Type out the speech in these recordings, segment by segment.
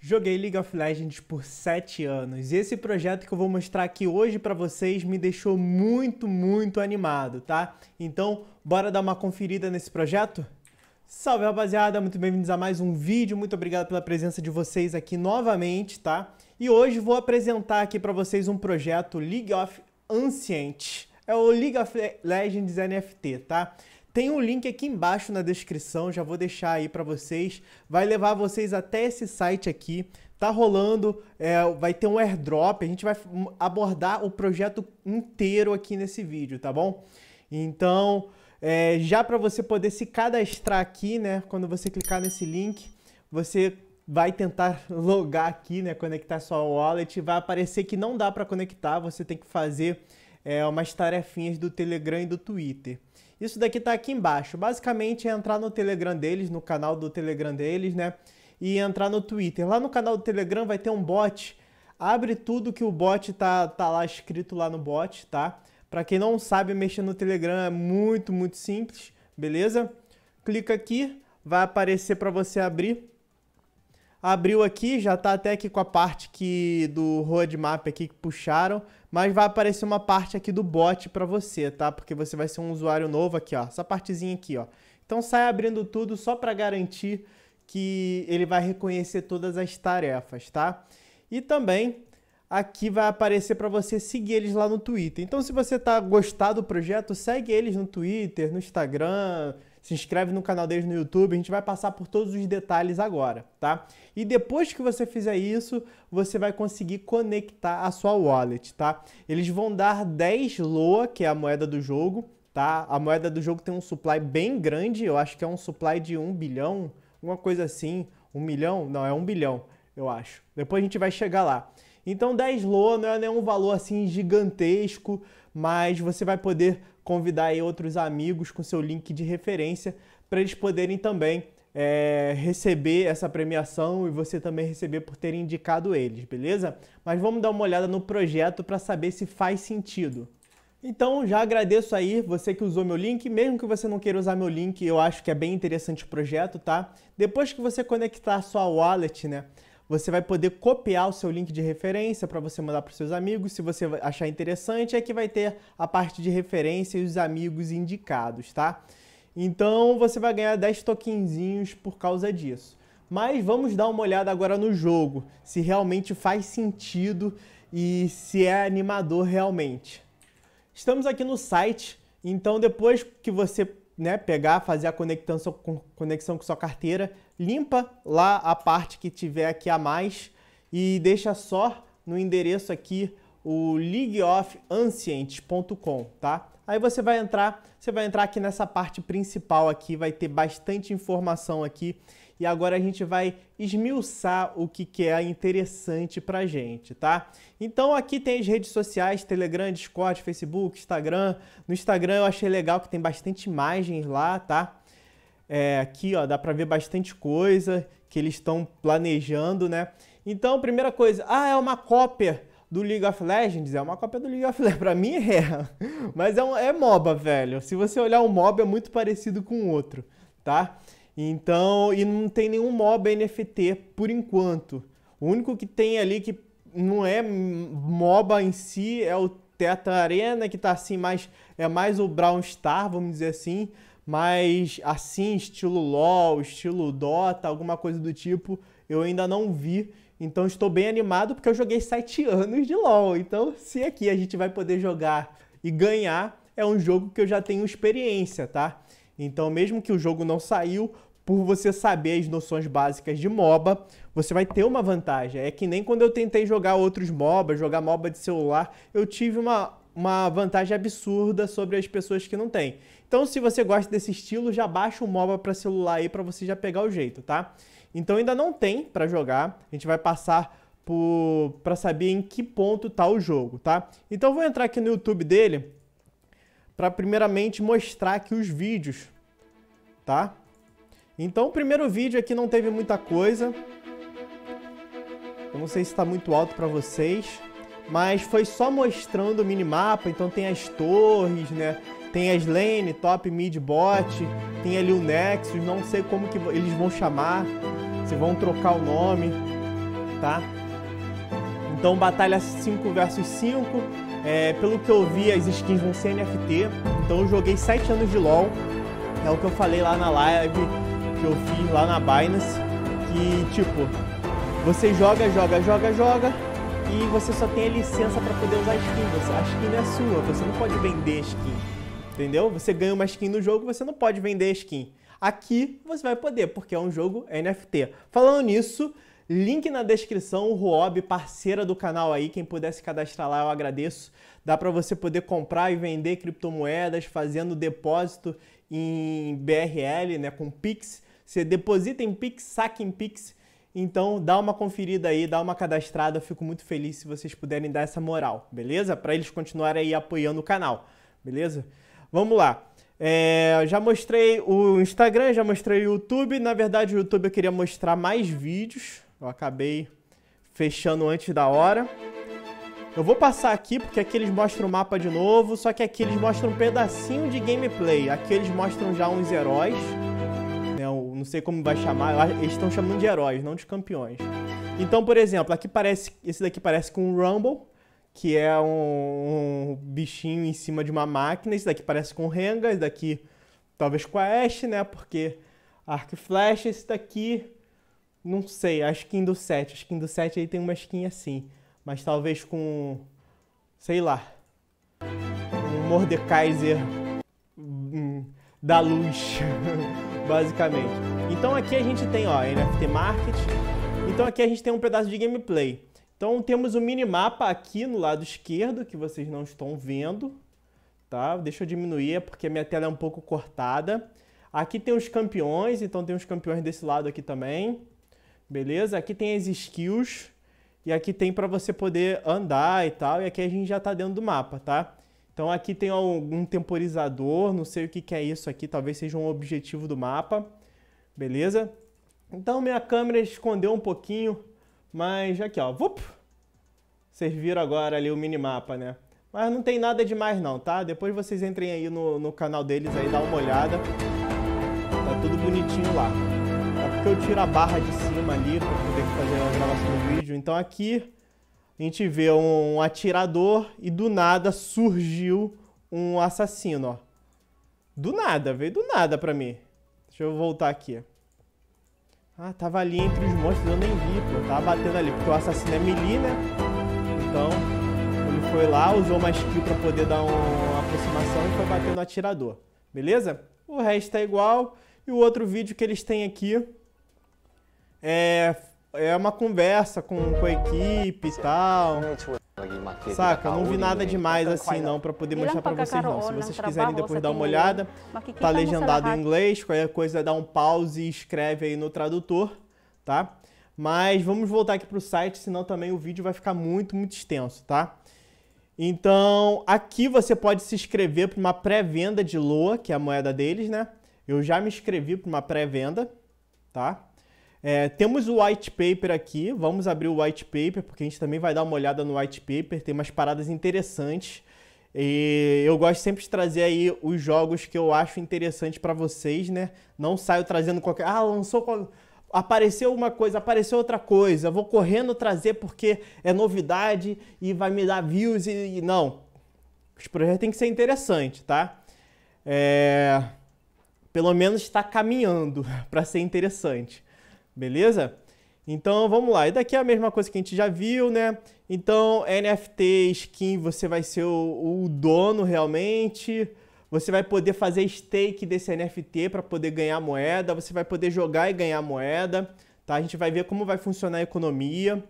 Joguei League of Legends por 7 anos e esse projeto que eu vou mostrar aqui hoje para vocês me deixou muito, muito animado, tá? Então, bora dar uma conferida nesse projeto? Salve rapaziada, muito bem-vindos a mais um vídeo, muito obrigado pela presença de vocês aqui novamente, tá? E hoje vou apresentar aqui para vocês um projeto League of Ancient, é o League of Legends NFT, tá? Tem um link aqui embaixo na descrição, já vou deixar aí para vocês. Vai levar vocês até esse site aqui. Tá rolando, é, vai ter um airdrop, a gente vai abordar o projeto inteiro aqui nesse vídeo, tá bom? Então, é, já para você poder se cadastrar aqui, né? Quando você clicar nesse link, você vai tentar logar aqui, né? Conectar sua wallet, vai aparecer que não dá para conectar, você tem que fazer é, umas tarefinhas do Telegram e do Twitter. Isso daqui tá aqui embaixo. Basicamente é entrar no Telegram deles, no canal do Telegram deles, né? E entrar no Twitter. Lá no canal do Telegram vai ter um bot. Abre tudo que o bot tá, tá lá escrito lá no bot, tá? Para quem não sabe, mexer no Telegram é muito, muito simples, beleza? Clica aqui, vai aparecer para você abrir. Abriu aqui, já está até aqui com a parte que do roadmap aqui que puxaram, mas vai aparecer uma parte aqui do bot para você, tá? Porque você vai ser um usuário novo aqui, ó, essa partezinha aqui, ó. Então sai abrindo tudo só para garantir que ele vai reconhecer todas as tarefas, tá? E também aqui vai aparecer para você seguir eles lá no Twitter. Então, se você tá gostado do projeto, segue eles no Twitter, no Instagram, se inscreve no canal deles no YouTube, a gente vai passar por todos os detalhes agora, tá? E depois que você fizer isso, você vai conseguir conectar a sua wallet, tá? Eles vão dar 10 LOA, que é a moeda do jogo, tá? A moeda do jogo tem um supply bem grande, eu acho que é um supply de 1 bilhão, uma coisa assim, 1 milhão, não, é 1 bilhão, eu acho. Depois a gente vai chegar lá. Então 10 LOA não é nenhum valor assim gigantesco, mas você vai poder convidar aí outros amigos com seu link de referência para eles poderem também é, receber essa premiação e você também receber por ter indicado eles, beleza? Mas vamos dar uma olhada no projeto para saber se faz sentido. Então já agradeço aí você que usou meu link, mesmo que você não queira usar meu link, eu acho que é bem interessante o projeto, tá? Depois que você conectar a sua wallet, né? Você vai poder copiar o seu link de referência para você mandar para seus amigos, se você achar interessante, é que vai ter a parte de referência e os amigos indicados, tá? Então você vai ganhar 10 tokenzinhos por causa disso. Mas vamos dar uma olhada agora no jogo, se realmente faz sentido e se é animador realmente. Estamos aqui no site, então depois que você né, pegar, fazer a conexão, conexão com sua carteira, limpa lá a parte que tiver aqui a mais e deixa só no endereço aqui o leagueofancients.com, tá? Aí você vai entrar, você vai entrar aqui nessa parte principal aqui, vai ter bastante informação aqui e agora a gente vai esmiuçar o que, que é interessante pra gente, tá? Então aqui tem as redes sociais, Telegram, Discord, Facebook, Instagram. No Instagram eu achei legal que tem bastante imagens lá, tá? É, aqui, ó, dá pra ver bastante coisa que eles estão planejando, né? Então, primeira coisa, ah, é uma cópia do League of Legends, é uma cópia do League of Legends, pra mim é, mas é, um, é MOBA, velho. Se você olhar um MOBA é muito parecido com o outro, tá? Então, e não tem nenhum mob NFT por enquanto. O único que tem ali que não é MOBA em si, é o Teta Arena, que tá assim, mais, é mais o Brown Star, vamos dizer assim, mas assim, estilo LOL, estilo Dota, alguma coisa do tipo, eu ainda não vi. Então estou bem animado porque eu joguei 7 anos de LOL. Então, se aqui a gente vai poder jogar e ganhar, é um jogo que eu já tenho experiência, tá? Então, mesmo que o jogo não saiu, por você saber as noções básicas de MOBA, você vai ter uma vantagem. É que nem quando eu tentei jogar outros MOBA, jogar MOBA de celular, eu tive uma, uma vantagem absurda sobre as pessoas que não têm. Então, se você gosta desse estilo, já baixa o MOBA para celular aí para você já pegar o jeito, tá? Então, ainda não tem para jogar. A gente vai passar para saber em que ponto tá o jogo, tá? Então, eu vou entrar aqui no YouTube dele para primeiramente mostrar aqui os vídeos, tá? Então o primeiro vídeo aqui é não teve muita coisa. Eu não sei se está muito alto para vocês, mas foi só mostrando o minimapa, então tem as torres, né? Tem as lane, top, mid, bot, tem ali o Nexus, não sei como que eles vão chamar, se vão trocar o nome, tá? Então batalha 5 versus 5, é, pelo que eu vi as skins vão ser NFT, então eu joguei 7 anos de LoL, é o que eu falei lá na live, que eu fiz lá na Binance, que tipo, você joga, joga, joga, joga, e você só tem a licença para poder usar a skin. a skin é sua, você não pode vender a skin. Entendeu? Você ganha uma skin no jogo, você não pode vender a skin. Aqui você vai poder, porque é um jogo NFT. Falando nisso, link na descrição, o Ruob, parceira do canal aí, quem pudesse cadastrar lá, eu agradeço. Dá para você poder comprar e vender criptomoedas fazendo depósito em BRL, né, com Pix. Você deposita em Pix, saque em Pix. Então dá uma conferida aí, dá uma cadastrada. Eu fico muito feliz se vocês puderem dar essa moral, beleza? Para eles continuarem aí apoiando o canal, beleza? Vamos lá. É, já mostrei o Instagram, já mostrei o YouTube. Na verdade, o YouTube eu queria mostrar mais vídeos. Eu acabei fechando antes da hora. Eu vou passar aqui porque aqui eles mostram o mapa de novo, só que aqui eles mostram um pedacinho de gameplay. Aqui eles mostram já uns heróis não sei como vai chamar, eles estão chamando de heróis, não de campeões. Então, por exemplo, aqui parece, esse daqui parece com um Rumble, que é um, um, bichinho em cima de uma máquina. Esse daqui parece com Renga, esse daqui talvez com a Ashe, né? Porque Arc Flash, esse daqui, não sei, a skin do 7. A skin do 7 aí tem uma skin assim, mas talvez com, sei lá, um Mordekaiser hum, da luz. basicamente. Então aqui a gente tem, ó, NFT Market. Então aqui a gente tem um pedaço de gameplay. Então temos o um minimapa aqui no lado esquerdo, que vocês não estão vendo, tá? Deixa eu diminuir, é porque a minha tela é um pouco cortada. Aqui tem os campeões, então tem os campeões desse lado aqui também. Beleza? Aqui tem as skills e aqui tem para você poder andar e tal. E aqui a gente já está dentro do mapa, tá? Então aqui tem algum temporizador, não sei o que, que é isso aqui, talvez seja um objetivo do mapa, beleza? Então minha câmera escondeu um pouquinho, mas aqui ó, vup, vocês viram agora ali o minimapa, né? Mas não tem nada demais não, tá? Depois vocês entrem aí no, no canal deles aí, dá uma olhada. Tá tudo bonitinho lá. É porque eu tiro a barra de cima ali pra poder fazer a gravação do vídeo. Então aqui a gente vê um atirador e do nada surgiu um assassino, ó. Do nada, veio do nada pra mim. Deixa eu voltar aqui. Ah, tava ali entre os monstros, eu nem vi, pô. Tava batendo ali, porque o assassino é melee, né? Então, ele foi lá, usou uma skill pra poder dar um, uma aproximação e foi batendo no atirador. Beleza? O resto é igual. E o outro vídeo que eles têm aqui é é uma conversa com, com a equipe e tal. Saca, não vi nada demais assim não para poder mostrar para vocês não. Se vocês quiserem depois dar uma olhada, tá legendado em inglês, qualquer coisa dá um pause e escreve aí no tradutor, tá? Mas vamos voltar aqui pro site, senão também o vídeo vai ficar muito, muito extenso, tá? Então, aqui você pode se inscrever para uma pré-venda de Loa, que é a moeda deles, né? Eu já me inscrevi para uma pré-venda, tá? É, temos o white paper aqui, vamos abrir o white paper, porque a gente também vai dar uma olhada no white paper, tem umas paradas interessantes. E eu gosto sempre de trazer aí os jogos que eu acho interessante para vocês, né? Não saio trazendo qualquer. Ah, lançou. Apareceu uma coisa, apareceu outra coisa, vou correndo trazer porque é novidade e vai me dar views e. Não. Os projetos têm que ser interessantes, tá? É... Pelo menos está caminhando para ser interessante beleza? Então vamos lá, e daqui é a mesma coisa que a gente já viu, né? Então NFT, skin, você vai ser o, o dono realmente, você vai poder fazer stake desse NFT para poder ganhar moeda, você vai poder jogar e ganhar moeda, tá? A gente vai ver como vai funcionar a economia.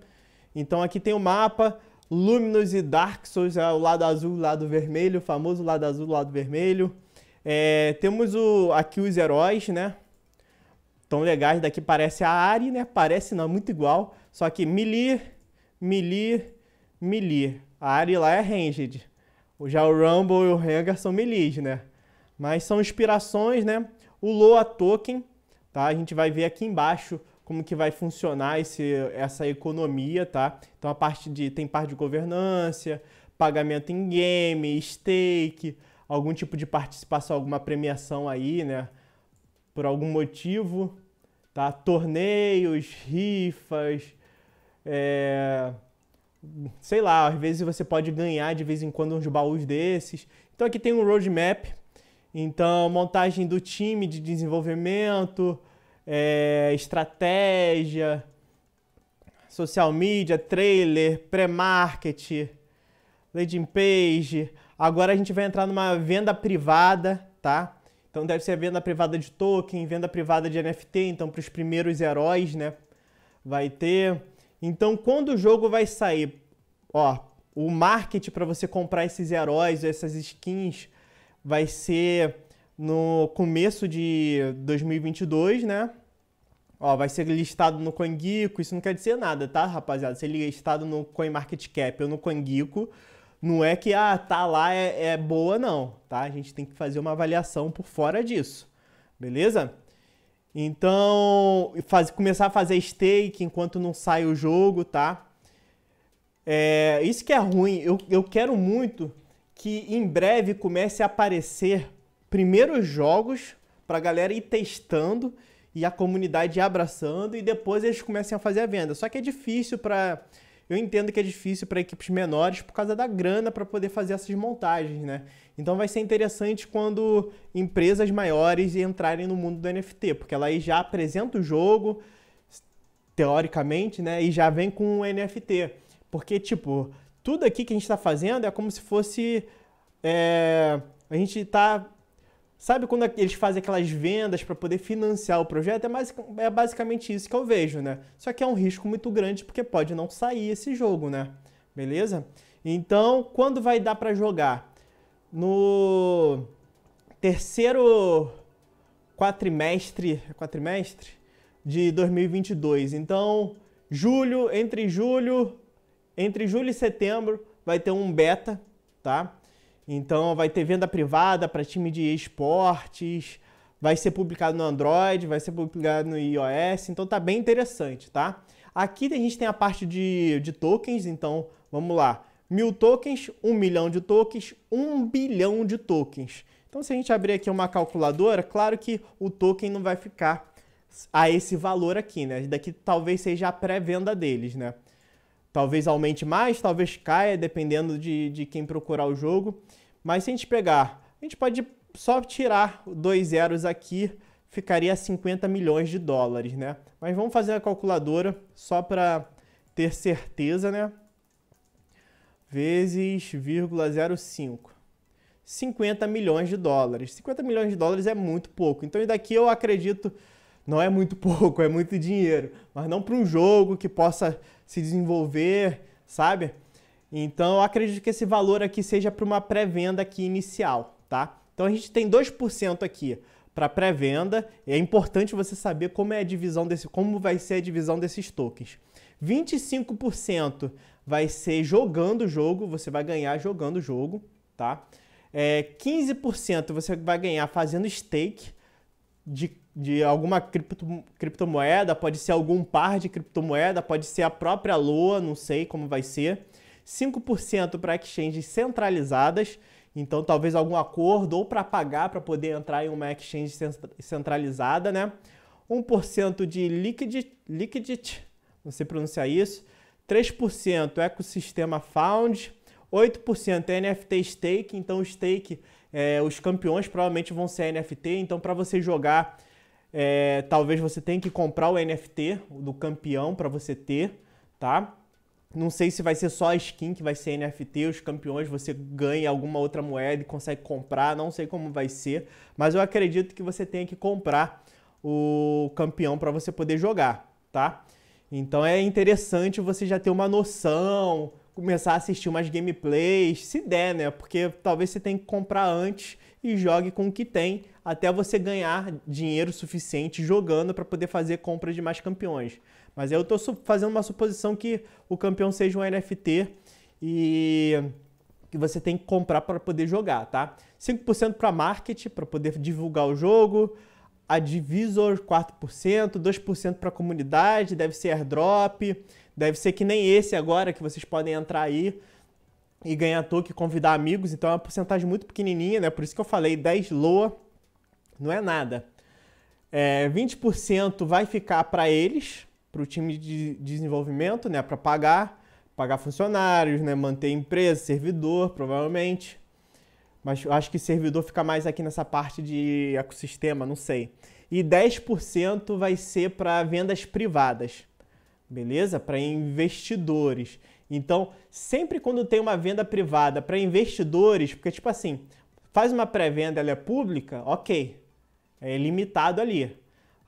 Então aqui tem o mapa, Luminous e Dark Souls, é o lado azul, o lado vermelho, o famoso lado azul, o lado vermelho. É, temos o, aqui os heróis, né? tão legais. Daqui parece a Ari, né? Parece não, é muito igual. Só que melee, melee, melee. A Ari lá é ranged. Já o Rumble e o Rengar são melees, né? Mas são inspirações, né? O Loa Token, tá? A gente vai ver aqui embaixo como que vai funcionar esse, essa economia, tá? Então a parte de tem parte de governança, pagamento em game, stake, algum tipo de participação, alguma premiação aí, né? por algum motivo, tá? Torneios, rifas, é... sei lá, às vezes você pode ganhar de vez em quando uns baús desses. Então aqui tem um roadmap, então montagem do time de desenvolvimento, é... estratégia, social media, trailer, pré-market, landing page. Agora a gente vai entrar numa venda privada, tá? Então deve ser a venda privada de token, venda privada de NFT, então para os primeiros heróis, né? Vai ter. Então quando o jogo vai sair, ó, o market para você comprar esses heróis, essas skins, vai ser no começo de 2022, né? Ó, vai ser listado no CoinGeeko, isso não quer dizer nada, tá, rapaziada? Ser é listado no CoinMarketCap ou no CoinGeeko, não é que, ah, tá lá é, é boa, não, tá? A gente tem que fazer uma avaliação por fora disso, beleza? Então, faz, começar a fazer stake enquanto não sai o jogo, tá? É, isso que é ruim. Eu, eu quero muito que em breve comece a aparecer primeiros jogos para galera ir testando e a comunidade abraçando e depois eles comecem a fazer a venda. Só que é difícil para eu entendo que é difícil para equipes menores por causa da grana para poder fazer essas montagens, né? Então vai ser interessante quando empresas maiores entrarem no mundo do NFT, porque ela aí já apresenta o jogo, teoricamente, né? E já vem com o NFT. Porque, tipo, tudo aqui que a gente está fazendo é como se fosse. É, a gente está Sabe quando é eles fazem aquelas vendas para poder financiar o projeto? É, mais, é basicamente isso que eu vejo, né? Só que é um risco muito grande porque pode não sair esse jogo, né? Beleza? Então, quando vai dar para jogar? No terceiro quatrimestre, é quatrimestre de 2022. Então, julho, entre julho, entre julho e setembro vai ter um beta, tá? Então vai ter venda privada para time de esportes, vai ser publicado no Android, vai ser publicado no iOS, então tá bem interessante, tá? Aqui a gente tem a parte de, de tokens, então vamos lá. Mil tokens, um milhão de tokens, um bilhão de tokens. Então se a gente abrir aqui uma calculadora, claro que o token não vai ficar a esse valor aqui, né? Daqui talvez seja a pré-venda deles, né? Talvez aumente mais, talvez caia, dependendo de, de quem procurar o jogo. Mas se a gente pegar, a gente pode só tirar dois zeros aqui, ficaria 50 milhões de dólares, né? Mas vamos fazer a calculadora só para ter certeza, né? Vezes 0,05. 50 milhões de dólares. 50 milhões de dólares é muito pouco. Então, daqui eu acredito, não é muito pouco, é muito dinheiro, mas não para um jogo que possa se desenvolver, sabe? Então eu acredito que esse valor aqui seja para uma pré-venda aqui inicial, tá? Então a gente tem 2% aqui para pré-venda. É importante você saber como é a divisão desse, como vai ser a divisão desses tokens. 25% vai ser jogando o jogo, você vai ganhar jogando o jogo, tá? É, 15% você vai ganhar fazendo stake de, de alguma cripto, criptomoeda, pode ser algum par de criptomoeda, pode ser a própria Lua, não sei como vai ser. 5% para exchanges centralizadas, então talvez algum acordo ou para pagar para poder entrar em uma exchange centralizada, né? 1% de liquidity, você não sei pronunciar isso, 3% ecossistema found, 8% é NFT stake, então stake, é, os campeões provavelmente vão ser NFT, então para você jogar, é, talvez você tenha que comprar o NFT do campeão para você ter, tá? Não sei se vai ser só a skin que vai ser NFT, os campeões, você ganha alguma outra moeda e consegue comprar, não sei como vai ser, mas eu acredito que você tenha que comprar o campeão para você poder jogar, tá? Então é interessante você já ter uma noção, começar a assistir umas gameplays, se der, né? Porque talvez você tenha que comprar antes e jogue com o que tem até você ganhar dinheiro suficiente jogando para poder fazer compra de mais campeões. Mas eu estou fazendo uma suposição que o campeão seja um NFT e que você tem que comprar para poder jogar, tá? 5% para marketing, para poder divulgar o jogo. A Divisor 4%, 2% para a comunidade, deve ser airdrop, deve ser que nem esse agora que vocês podem entrar aí e ganhar token, convidar amigos, então é uma porcentagem muito pequenininha, né? Por isso que eu falei 10 loa não é nada. É, 20% vai ficar para eles, para o time de desenvolvimento, né, para pagar, pagar funcionários, né, manter empresa, servidor, provavelmente. Mas eu acho que servidor fica mais aqui nessa parte de ecossistema, não sei. E 10% vai ser para vendas privadas, beleza? Para investidores. Então, sempre quando tem uma venda privada para investidores, porque tipo assim, faz uma pré-venda, ela é pública, ok, é limitado ali.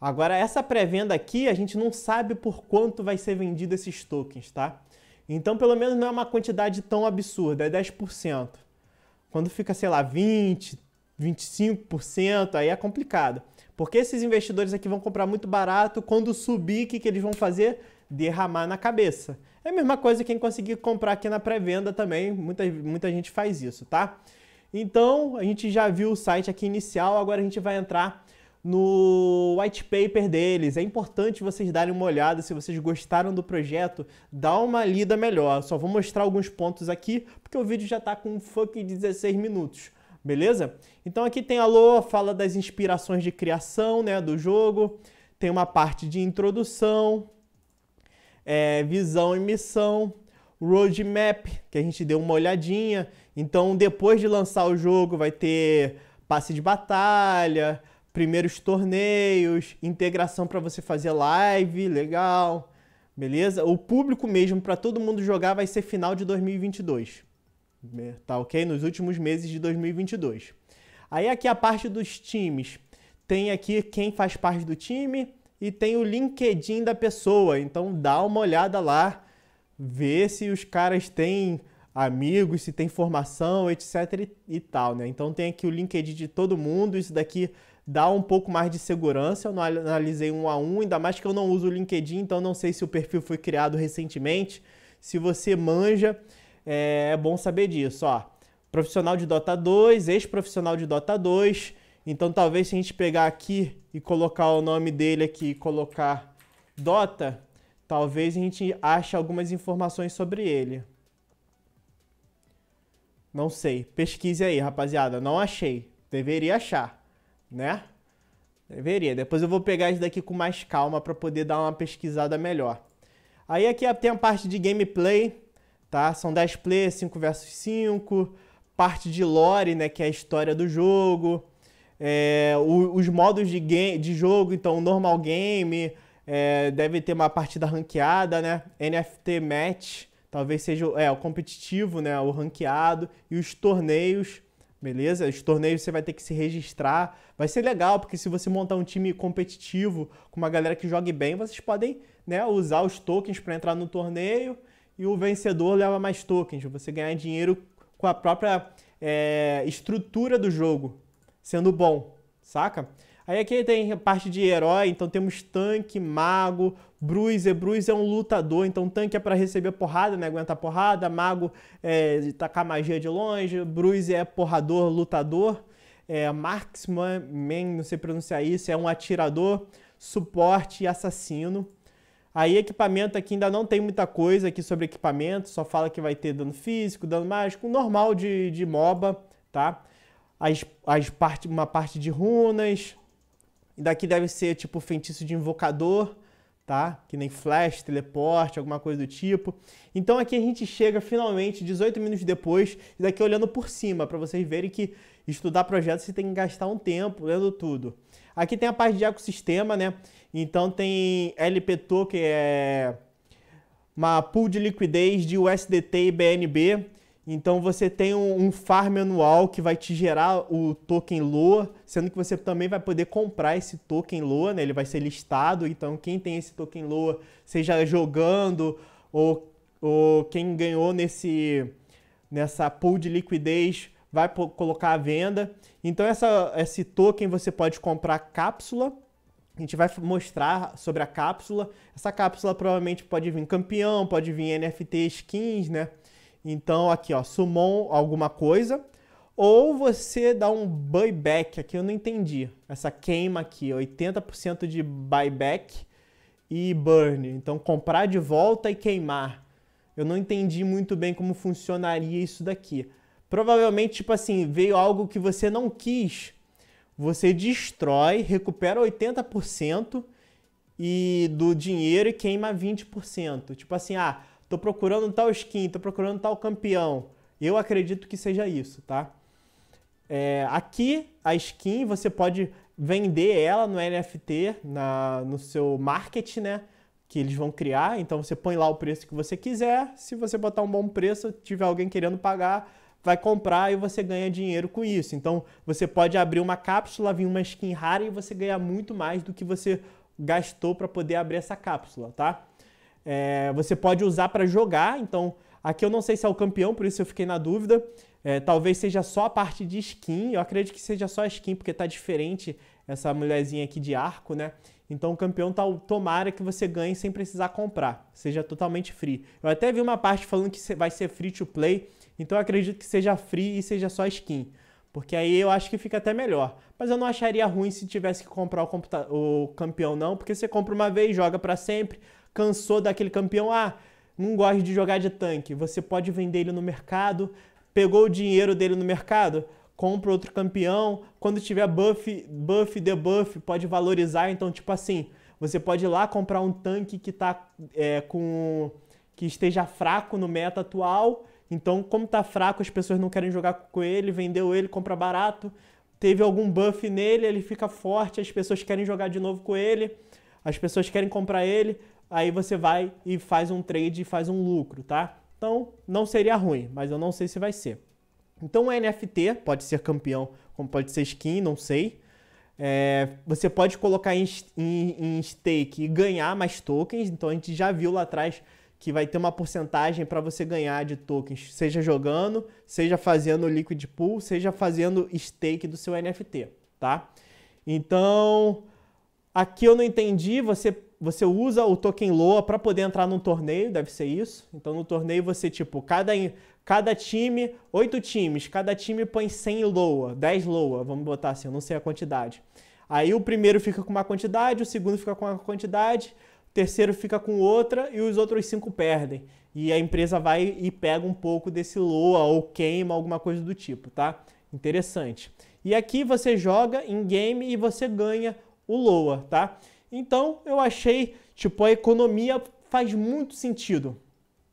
Agora, essa pré-venda aqui, a gente não sabe por quanto vai ser vendido esses tokens, tá? Então, pelo menos não é uma quantidade tão absurda, é 10%. Quando fica, sei lá, 20%, 25%, aí é complicado. Porque esses investidores aqui vão comprar muito barato, quando subir, o que, que eles vão fazer? Derramar na cabeça. É a mesma coisa quem conseguir comprar aqui na pré-venda também, muita, muita gente faz isso, tá? Então, a gente já viu o site aqui inicial, agora a gente vai entrar no white paper deles. É importante vocês darem uma olhada. Se vocês gostaram do projeto, dá uma lida melhor. Só vou mostrar alguns pontos aqui, porque o vídeo já está com um fucking 16 minutos. Beleza? Então aqui tem a loa fala das inspirações de criação né, do jogo. Tem uma parte de introdução, é, visão e missão, roadmap, que a gente deu uma olhadinha. Então, depois de lançar o jogo, vai ter passe de batalha, primeiros torneios, integração para você fazer live, legal, beleza? O público mesmo para todo mundo jogar vai ser final de 2022, né? tá ok? Nos últimos meses de 2022. Aí aqui a parte dos times, tem aqui quem faz parte do time e tem o LinkedIn da pessoa, então dá uma olhada lá, vê se os caras têm amigos, se tem formação, etc e tal, né? Então tem aqui o LinkedIn de todo mundo, isso daqui dá um pouco mais de segurança. Eu não analisei um a um, ainda mais que eu não uso o LinkedIn, então não sei se o perfil foi criado recentemente. Se você manja, é, é bom saber disso. Ó, profissional de Dota 2, ex-profissional de Dota 2. Então talvez se a gente pegar aqui e colocar o nome dele aqui e colocar Dota, talvez a gente ache algumas informações sobre ele. Não sei. Pesquise aí, rapaziada. Não achei. Deveria achar né? Deveria. Depois eu vou pegar isso daqui com mais calma para poder dar uma pesquisada melhor. Aí aqui tem a parte de gameplay, tá? São 10 players, 5 versus 5. Parte de lore, né? Que é a história do jogo. É, os modos de, game, de jogo, então normal game, é, deve ter uma partida ranqueada, né? NFT match, talvez seja é, o competitivo, né? O ranqueado e os torneios. Beleza? Os torneios você vai ter que se registrar. Vai ser legal, porque se você montar um time competitivo com uma galera que jogue bem, vocês podem né, usar os tokens para entrar no torneio e o vencedor leva mais tokens. Você ganha dinheiro com a própria é, estrutura do jogo sendo bom, saca? Aí aqui tem a parte de herói, então temos tanque, mago, bruiser. Bruiser é um lutador, então tanque é para receber porrada, né? Aguentar porrada. Mago é tacar magia de longe. Bruiser é porrador, lutador. É, marksman, não sei pronunciar isso, é um atirador, suporte e assassino. Aí equipamento aqui ainda não tem muita coisa aqui sobre equipamento, só fala que vai ter dano físico, dano mágico, normal de, de MOBA, tá? As, as parte, uma parte de runas, e daqui deve ser tipo feitiço de invocador, tá? Que nem flash, teleporte, alguma coisa do tipo. Então aqui a gente chega finalmente 18 minutos depois, e daqui olhando por cima, para vocês verem que estudar projetos você tem que gastar um tempo lendo tudo. Aqui tem a parte de ecossistema, né? Então tem Token, que é uma pool de liquidez de USDT e BNB. Então você tem um, um, farm anual que vai te gerar o token LOA, sendo que você também vai poder comprar esse token LOA, né? Ele vai ser listado, então quem tem esse token LOA, seja jogando ou, ou quem ganhou nesse nessa pool de liquidez, vai colocar à venda. Então essa, esse token você pode comprar cápsula. A gente vai mostrar sobre a cápsula. Essa cápsula provavelmente pode vir campeão, pode vir NFT skins, né? Então aqui, ó, summon alguma coisa. Ou você dá um buyback, aqui eu não entendi. Essa queima aqui, 80% de buyback e burn. Então comprar de volta e queimar. Eu não entendi muito bem como funcionaria isso daqui. Provavelmente, tipo assim, veio algo que você não quis. Você destrói, recupera 80% e do dinheiro e queima 20%. Tipo assim, ah, Tô procurando tal skin, tô procurando tal campeão. Eu acredito que seja isso, tá? É, aqui, a skin, você pode vender ela no NFT, na, no seu market, né? Que eles vão criar. Então você põe lá o preço que você quiser. Se você botar um bom preço, tiver alguém querendo pagar, vai comprar e você ganha dinheiro com isso. Então você pode abrir uma cápsula, vir uma skin rara e você ganha muito mais do que você gastou para poder abrir essa cápsula, tá? É, você pode usar para jogar, então aqui eu não sei se é o campeão, por isso eu fiquei na dúvida. É, talvez seja só a parte de skin, eu acredito que seja só a skin, porque tá diferente essa mulherzinha aqui de arco, né? Então o campeão tá, tomara que você ganhe sem precisar comprar, seja totalmente free. Eu até vi uma parte falando que vai ser free to play, então eu acredito que seja free e seja só skin. Porque aí eu acho que fica até melhor. Mas eu não acharia ruim se tivesse que comprar o, o campeão, não, porque você compra uma vez, joga para sempre, cansou daquele campeão, ah, não gosta de jogar de tanque, você pode vender ele no mercado, pegou o dinheiro dele no mercado, compra outro campeão, quando tiver buff, buff, debuff, pode valorizar, então tipo assim, você pode ir lá comprar um tanque que tá é, com que esteja fraco no meta atual. Então, como tá fraco, as pessoas não querem jogar com ele, vendeu ele, compra barato. Teve algum buff nele, ele fica forte, as pessoas querem jogar de novo com ele, as pessoas querem comprar ele aí você vai e faz um trade e faz um lucro, tá? Então não seria ruim, mas eu não sei se vai ser. Então o NFT pode ser campeão, como pode ser skin, não sei. É, você pode colocar em, em, em stake e ganhar mais tokens. Então a gente já viu lá atrás que vai ter uma porcentagem para você ganhar de tokens, seja jogando, seja fazendo liquid pool, seja fazendo stake do seu NFT, tá? Então, aqui eu não entendi, você você usa o token Loa para poder entrar num torneio, deve ser isso. Então no torneio você, tipo, cada, cada time, oito times, cada time põe 100 Loa, 10 Loa, vamos botar assim, eu não sei a quantidade. Aí o primeiro fica com uma quantidade, o segundo fica com uma quantidade, o terceiro fica com outra e os outros cinco perdem. E a empresa vai e pega um pouco desse Loa ou queima, alguma coisa do tipo, tá? Interessante. E aqui você joga em game e você ganha o Loa, tá? Então eu achei, tipo, a economia faz muito sentido.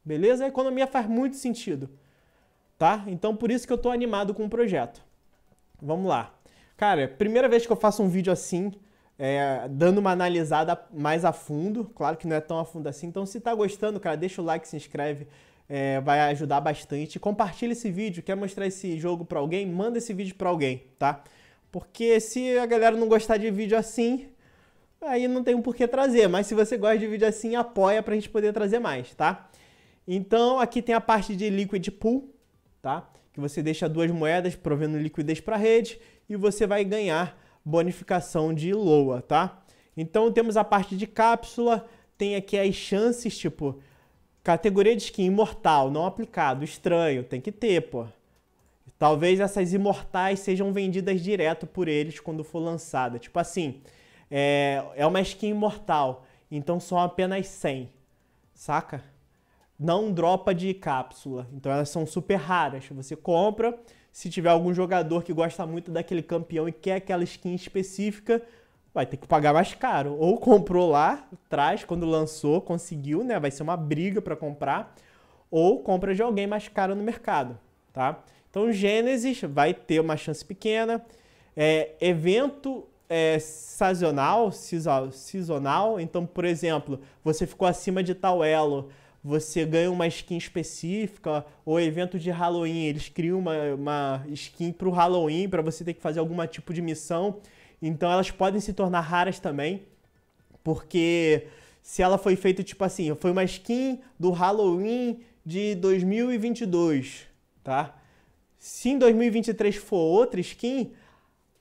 Beleza? A economia faz muito sentido. Tá? Então por isso que eu estou animado com o projeto. Vamos lá. Cara, primeira vez que eu faço um vídeo assim, é, dando uma analisada mais a fundo. Claro que não é tão a fundo assim. Então, se tá gostando, cara, deixa o like, se inscreve, é, vai ajudar bastante. Compartilha esse vídeo. Quer mostrar esse jogo para alguém? Manda esse vídeo para alguém, tá? Porque se a galera não gostar de vídeo assim, aí não tem um porquê trazer, mas se você gosta de vídeo assim, apoia pra gente poder trazer mais, tá? Então, aqui tem a parte de liquid pool, tá? Que você deixa duas moedas provendo liquidez para rede e você vai ganhar bonificação de LOA, tá? Então, temos a parte de cápsula, tem aqui as chances, tipo, categoria de skin imortal, não aplicado, estranho, tem que ter, pô. Talvez essas imortais sejam vendidas direto por eles quando for lançada. Tipo assim, é, é uma skin imortal, então são apenas 100, saca? Não dropa de cápsula, então elas são super raras. Você compra, se tiver algum jogador que gosta muito daquele campeão e quer aquela skin específica, vai ter que pagar mais caro. Ou comprou lá, atrás quando lançou, conseguiu, né? Vai ser uma briga para comprar. Ou compra de alguém mais caro no mercado, tá? Então Gênesis vai ter uma chance pequena. É, evento é, sazonal, seasonal. Então, por exemplo, você ficou acima de tal elo, você ganha uma skin específica, ou evento de Halloween, eles criam uma, uma skin para o Halloween, para você ter que fazer algum tipo de missão. Então, elas podem se tornar raras também, porque se ela foi feita tipo assim, foi uma skin do Halloween de 2022, tá? Se em 2023 for outra skin,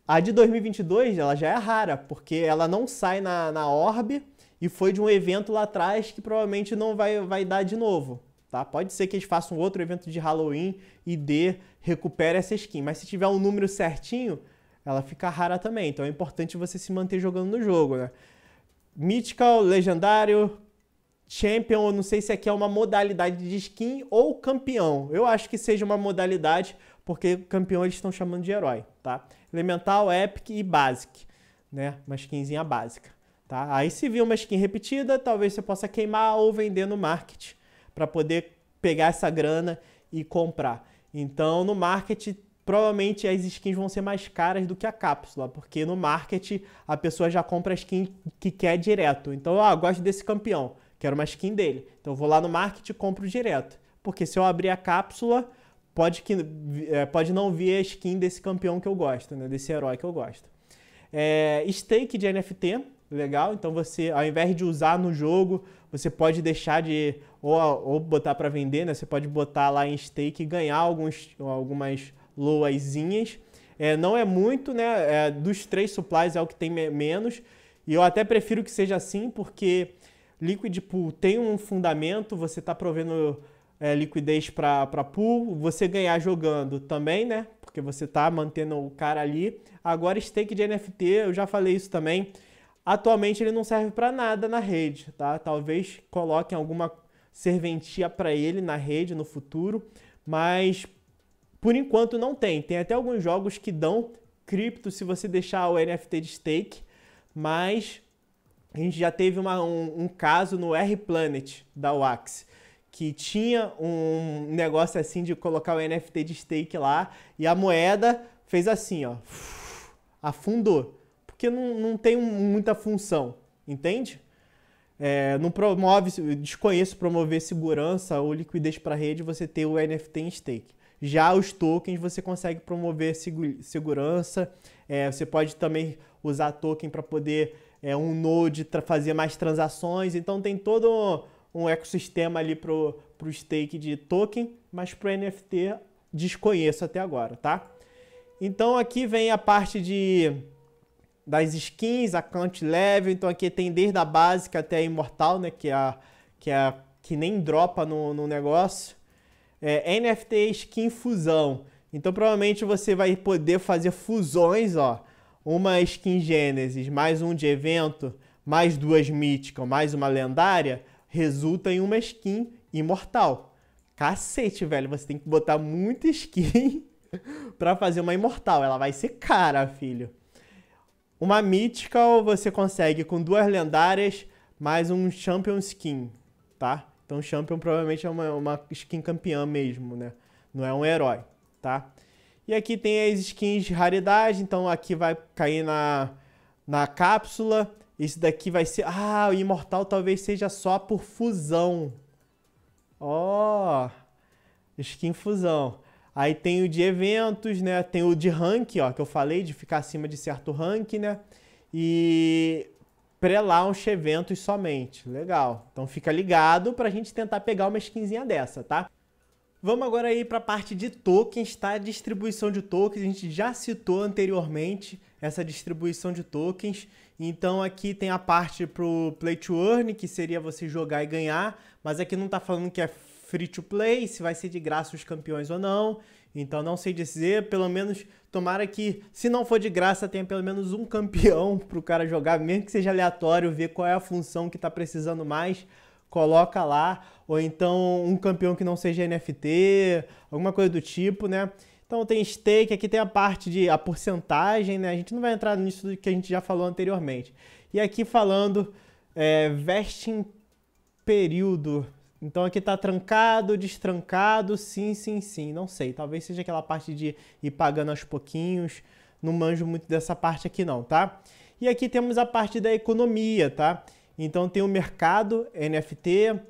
a de 2022, ela já é rara, porque ela não sai na, na orb e foi de um evento lá atrás que provavelmente não vai, vai dar de novo. Tá? Pode ser que eles façam outro evento de Halloween e dê, recupere essa skin. Mas se tiver um número certinho, ela fica rara também. Então é importante você se manter jogando no jogo, né? Mythical, Legendário, Champion, não sei se aqui é uma modalidade de skin ou campeão. Eu acho que seja uma modalidade, porque campeão eles estão chamando de herói, tá? Elemental, Epic e Basic, né? Uma skinzinha básica, tá? Aí se vir uma skin repetida, talvez você possa queimar ou vender no market para poder pegar essa grana e comprar. Então, no market provavelmente as skins vão ser mais caras do que a cápsula, porque no market a pessoa já compra a skin que quer direto. Então, ah, gosto desse campeão, quero uma skin dele. Então, eu vou lá no market e compro direto. Porque se eu abrir a cápsula, pode, que, é, pode não vir a skin desse campeão que eu gosto, né? desse herói que eu gosto. É, stake de NFT, legal. Então você, ao invés de usar no jogo, você pode deixar de. ou, ou botar para vender, né? Você pode botar lá em stake e ganhar alguns, algumas loazinhas. É, não é muito, né? É, dos três supplies é o que tem menos. E eu até prefiro que seja assim, porque Liquid Pool tem um fundamento, você está provendo é, liquidez para pool, você ganhar jogando também, né? Porque você tá mantendo o cara ali. Agora, stake de NFT, eu já falei isso também. Atualmente ele não serve para nada na rede, tá? Talvez coloquem alguma serventia para ele na rede no futuro, mas por enquanto não tem. Tem até alguns jogos que dão cripto se você deixar o NFT de stake, mas a gente já teve uma, um, um caso no R-Planet da Wax que tinha um negócio assim de colocar o NFT de stake lá e a moeda fez assim, ó, afundou, porque não, não tem muita função, entende? É, não promove, desconheço promover segurança ou liquidez para rede você ter o NFT em stake. Já os tokens você consegue promover seg segurança, é, você pode também usar token para poder é, um node fazer mais transações, então tem todo um ecossistema ali para o stake de token, mas para NFT desconheço até agora, tá? Então aqui vem a parte de das skins, a count level, então aqui tem desde a básica até a imortal, né, que é a, que, é a, que nem dropa no, no negócio. É, NFT skin fusão. Então provavelmente você vai poder fazer fusões, ó. Uma skin Gênesis, mais um de evento, mais duas míticas, mais uma lendária, resulta em uma skin imortal. Cacete, velho, você tem que botar muita skin pra fazer uma imortal. Ela vai ser cara, filho. Uma Mythical você consegue com duas lendárias, mais um Champion Skin, tá? Então Champion provavelmente é uma, uma skin campeã mesmo, né? Não é um herói, tá? E aqui tem as skins de raridade, então aqui vai cair na na cápsula. Esse daqui vai ser... Ah, o imortal talvez seja só por fusão. Ó, oh, skin fusão. Aí tem o de eventos, né? Tem o de rank, ó, que eu falei, de ficar acima de certo rank, né? E pré-launch eventos somente. Legal. Então fica ligado pra gente tentar pegar uma skinzinha dessa, tá? Vamos agora aí para a parte de tokens, tá? Distribuição de tokens, a gente já citou anteriormente essa distribuição de tokens. Então aqui tem a parte para o play to earn, que seria você jogar e ganhar, mas aqui não está falando que é free to play, se vai ser de graça os campeões ou não. Então não sei dizer, pelo menos tomara que, se não for de graça, tenha pelo menos um campeão para o cara jogar, mesmo que seja aleatório, ver qual é a função que está precisando mais, coloca lá, ou então um campeão que não seja NFT, alguma coisa do tipo, né? Então tem stake, aqui tem a parte de a porcentagem, né? A gente não vai entrar nisso que a gente já falou anteriormente. E aqui falando é, vesting período. Então aqui está trancado, destrancado, sim, sim, sim. Não sei, talvez seja aquela parte de ir pagando aos pouquinhos. Não manjo muito dessa parte aqui não, tá? E aqui temos a parte da economia, tá? Então tem o mercado NFT,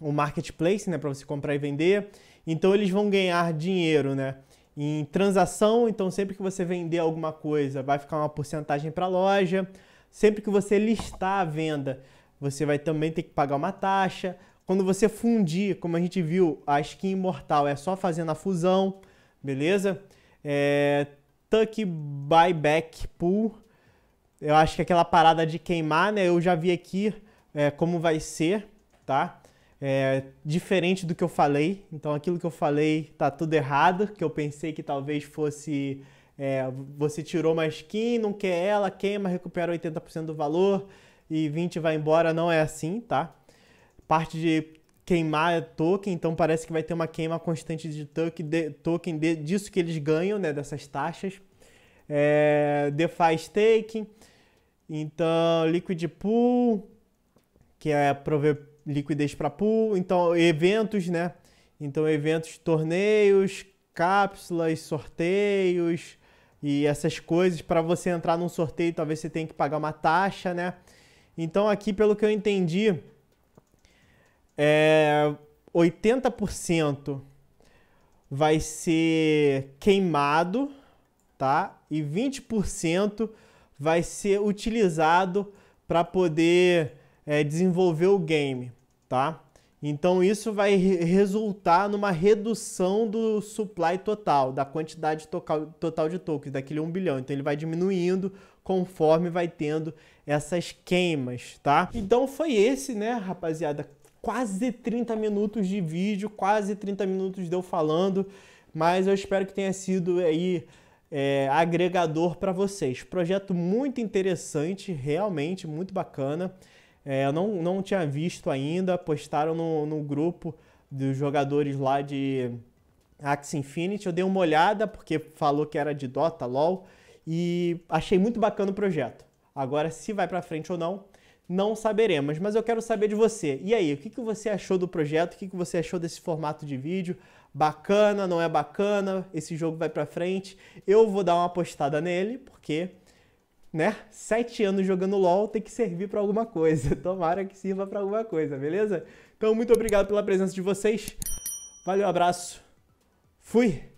o marketplace, né, para você comprar e vender. Então eles vão ganhar dinheiro, né? em transação, então sempre que você vender alguma coisa, vai ficar uma porcentagem para a loja. Sempre que você listar a venda, você vai também ter que pagar uma taxa. Quando você fundir, como a gente viu, a skin imortal é só fazendo a fusão, beleza? É, Tuck Buyback Pool, eu acho que é aquela parada de queimar, né? Eu já vi aqui é, como vai ser, tá? é, diferente do que eu falei. Então, aquilo que eu falei tá tudo errado, que eu pensei que talvez fosse. É, você tirou uma skin, não quer ela, queima, recupera 80% do valor e 20 vai embora. Não é assim, tá? Parte de queimar é token, então parece que vai ter uma queima constante de token, de, token de, disso que eles ganham, né, dessas taxas. É, DeFi staking, então Liquid Pool, que é prover liquidez para pool, então eventos, né? Então eventos, torneios, cápsulas, sorteios e essas coisas para você entrar num sorteio, talvez você tenha que pagar uma taxa, né? Então aqui, pelo que eu entendi, é 80% vai ser queimado, tá? E 20% vai ser utilizado para poder é, desenvolver o game, tá? Então isso vai resultar numa redução do supply total, da quantidade total de tokens, daquele 1 bilhão. Então ele vai diminuindo conforme vai tendo essas queimas, tá? Então foi esse, né, rapaziada? Quase 30 minutos de vídeo, quase 30 minutos de eu falando, mas eu espero que tenha sido aí é, agregador para vocês. Projeto muito interessante, realmente muito bacana. É, eu não, não tinha visto ainda, postaram no, no grupo dos jogadores lá de Axie Infinity. Eu dei uma olhada porque falou que era de Dota, LoL, e achei muito bacana o projeto. Agora, se vai para frente ou não, não saberemos, mas eu quero saber de você. E aí, o que, que você achou do projeto? O que, que você achou desse formato de vídeo? Bacana, não é bacana? Esse jogo vai para frente? Eu vou dar uma postada nele, porque né, sete anos jogando LOL tem que servir para alguma coisa. Tomara que sirva para alguma coisa, beleza? Então, muito obrigado pela presença de vocês. Valeu, abraço. Fui!